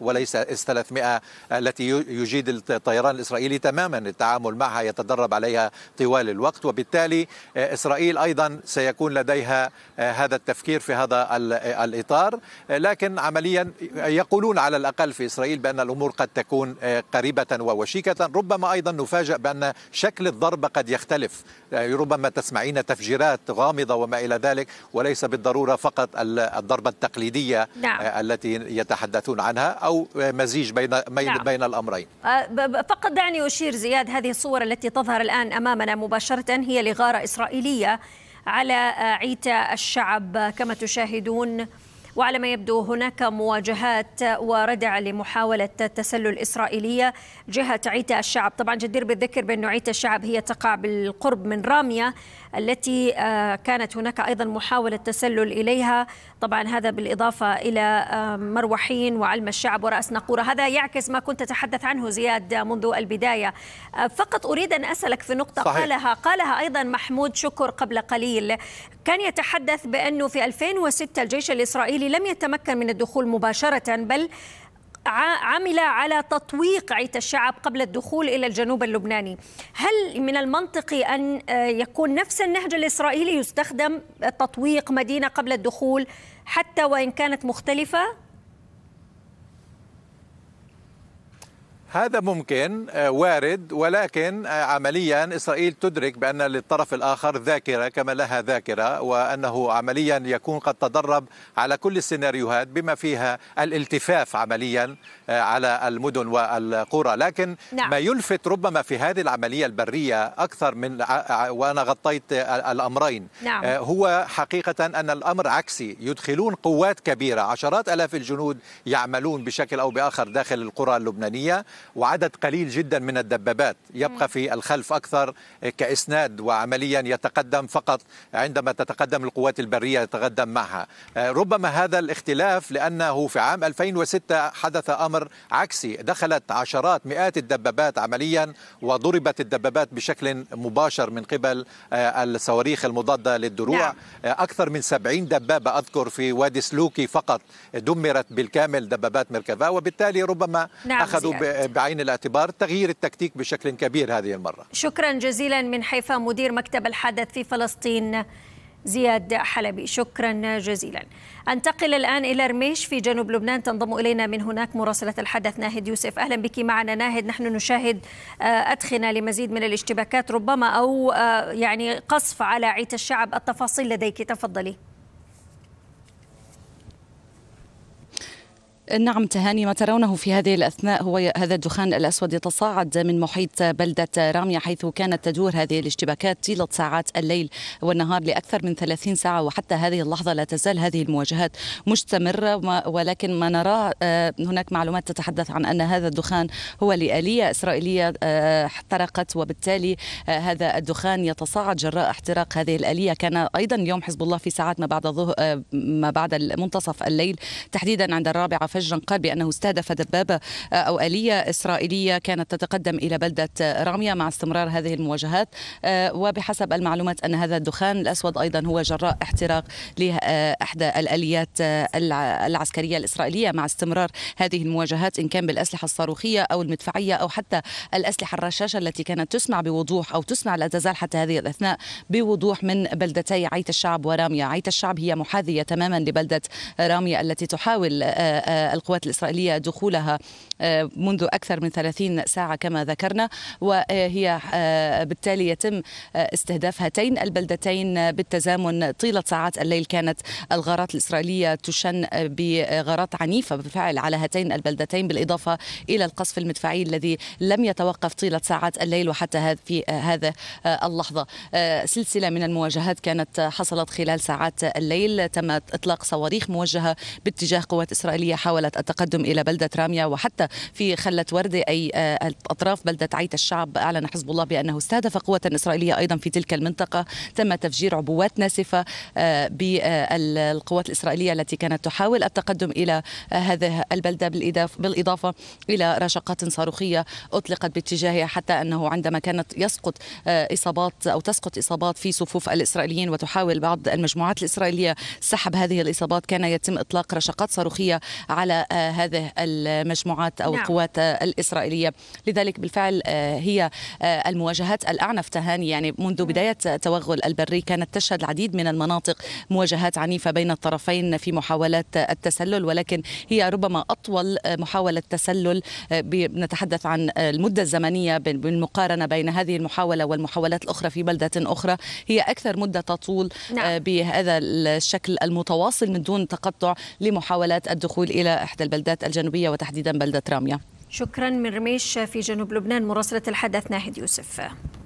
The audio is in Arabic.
وليس اس 300 التي يجيد الطيران الاسرائيلي تماما التعامل معها يتدرب عليها طوال الوقت وبالتالي آه، اسرائيل ايضا سيكون لديها آه، هذا التفكير في هذا آه، الاطار لكن عمليا يقولون على الاقل في اسرائيل بان الامور قد تكون قريبه ووشيكه ربما ايضا نفاجأ بان شكل الضربه قد يختلف ربما تسمعين تفجيرات غامضه وما الى ذلك وليس بالضروره فقط الضربه التقليديه نعم. التي يتحدثون عنها او مزيج بين نعم. بين الامرين أه، فقط دعني اشير زياد هذه الصور التي تظهر الان امامنا مباشره هي لغاره اسرائيليه على عيتا الشعب كما تشاهدون وعلى ما يبدو هناك مواجهات وردع لمحاولة تسلل إسرائيلية جهة عيتا الشعب طبعا جدير بالذكر بأن عيتا الشعب هي تقع بالقرب من رامية التي آه، كانت هناك أيضا محاولة تسلل إليها طبعا هذا بالإضافة إلى آه، مروحين وعلم الشعب ورأس نقورة هذا يعكس ما كنت تتحدث عنه زياد منذ البداية آه، فقط أريد أن أسألك في نقطة صحيح. قالها قالها أيضا محمود شكر قبل قليل كان يتحدث بأنه في 2006 الجيش الإسرائيلي لم يتمكن من الدخول مباشرة بل عمل على تطويق عيت الشعب قبل الدخول الى الجنوب اللبناني، هل من المنطقي ان آه، يكون نفس النهج الاسرائيلي يستخدم تطويق مدينه قبل الدخول حتى وان كانت مختلفه؟ هذا ممكن آه، وارد ولكن آه، عمليا اسرائيل تدرك بان للطرف الاخر ذاكره كما لها ذاكره وانه عمليا يكون قد تدرب على كل السيناريوهات بما فيها الالتفاف عمليا آه، على المدن والقرى لكن نعم. ما يلفت ربما في هذه العمليه البريه اكثر من وانا غطيت الامرين نعم. هو حقيقه ان الامر عكسي يدخلون قوات كبيره عشرات الاف الجنود يعملون بشكل او باخر داخل القرى اللبنانيه وعدد قليل جدا من الدبابات يبقى في الخلف أكثر كإسناد وعمليا يتقدم فقط عندما تتقدم القوات البرية يتقدم معها آه، ربما هذا الاختلاف لأنه في عام 2006 حدث أمر عكسي دخلت عشرات مئات الدبابات عمليا وضربت الدبابات بشكل مباشر من قبل آه، الصواريخ المضادة للدروع نعم. آه، أكثر من 70 دبابة أذكر في وادي سلوكي فقط دمرت بالكامل دبابات مركبة وبالتالي ربما نعم أخذوا بعين الاعتبار تغيير التكتيك بشكل كبير هذه المرة شكرا جزيلا من حيفا مدير مكتب الحدث في فلسطين زياد حلبي شكرا جزيلا أنتقل الآن إلى رميش في جنوب لبنان تنضم إلينا من هناك مراسلة الحدث ناهد يوسف أهلا بك معنا ناهد نحن نشاهد آه، أدخنة لمزيد من الاشتباكات ربما أو آه، يعني قصف على عيت الشعب التفاصيل لديك تفضلي نعم تهاني ما ترونه في هذه الأثناء هو هذا الدخان الأسود يتصاعد من محيط بلدة رامية حيث كانت تدور هذه الاشتباكات طيلة ساعات الليل والنهار لأكثر من 30 ساعة وحتى هذه اللحظة لا تزال هذه المواجهات مستمرة ولكن ما نراه آه، هناك معلومات تتحدث عن أن هذا الدخان هو لآلية إسرائيلية آه، احترقت وبالتالي آه، هذا الدخان يتصاعد جراء احتراق هذه الآلية كان أيضا اليوم حزب الله في ساعات ما بعد ما بعد منتصف الليل تحديدا عند الرابعة الفجر قال بأنه استهدف دبابة آه، أو آلية إسرائيلية كانت تتقدم إلى بلدة رامية مع استمرار هذه المواجهات آه، وبحسب المعلومات أن هذا الدخان الأسود أيضا هو جراء احتراق لإحدى آه، الآليات العسكرية الإسرائيلية مع استمرار هذه المواجهات إن كان بالأسلحة الصاروخية أو المدفعية أو حتى الأسلحة الرشاشة التي كانت تسمع بوضوح أو تسمع لا تزال حتى هذه الأثناء بوضوح من بلدتي عيت الشعب ورامية عيت الشعب هي محاذية تماما لبلدة رامية التي تحاول القوات الإسرائيلية دخولها آه، منذ أكثر من 30 ساعة كما ذكرنا وهي آه، بالتالي يتم آه، استهداف هاتين البلدتين بالتزامن طيلة ساعات الليل كانت الغارات الإسرائيلية تشن بغارات عنيفة بالفعل على هاتين البلدتين بالإضافة إلى القصف المدفعي الذي لم يتوقف طيلة ساعات الليل وحتى في هذا اللحظة سلسلة من المواجهات كانت حصلت خلال ساعات الليل تم إطلاق صواريخ موجهة باتجاه قوات إسرائيلية حول محاولة التقدم إلى بلدة رامية وحتى في خلة وردة أي آه، أطراف بلدة عيت الشعب أعلن حزب الله بأنه استهدف قوة إسرائيلية أيضا في تلك المنطقة تم تفجير عبوات ناسفة آه، بالقوات الإسرائيلية التي كانت تحاول التقدم إلى هذه البلدة بالإضافة إلى رشقات صاروخية أطلقت باتجاهها حتى أنه عندما كانت يسقط آه، إصابات أو تسقط إصابات في صفوف الإسرائيليين وتحاول بعض المجموعات الإسرائيلية سحب هذه الإصابات كان يتم إطلاق رشقات صاروخية على آه، هذه المجموعات أو نعم. القوات آه، الإسرائيلية لذلك بالفعل آه، هي المواجهات الأعنف تهاني يعني منذ نعم. بداية توغل البري كانت تشهد العديد من المناطق مواجهات عنيفة بين الطرفين في محاولات التسلل ولكن هي ربما أطول محاولة تسلل نتحدث عن المدة الزمنية بالمقارنة بين هذه المحاولة والمحاولات الأخرى في بلدة أخرى هي أكثر مدة تطول نعم. بهذا الشكل المتواصل من دون تقطع لمحاولات الدخول إلى إحدى البلدات الجنوبية وتحديدا بلدة رامية شكرا من رميش في جنوب لبنان مراسلة الحدث ناهد يوسف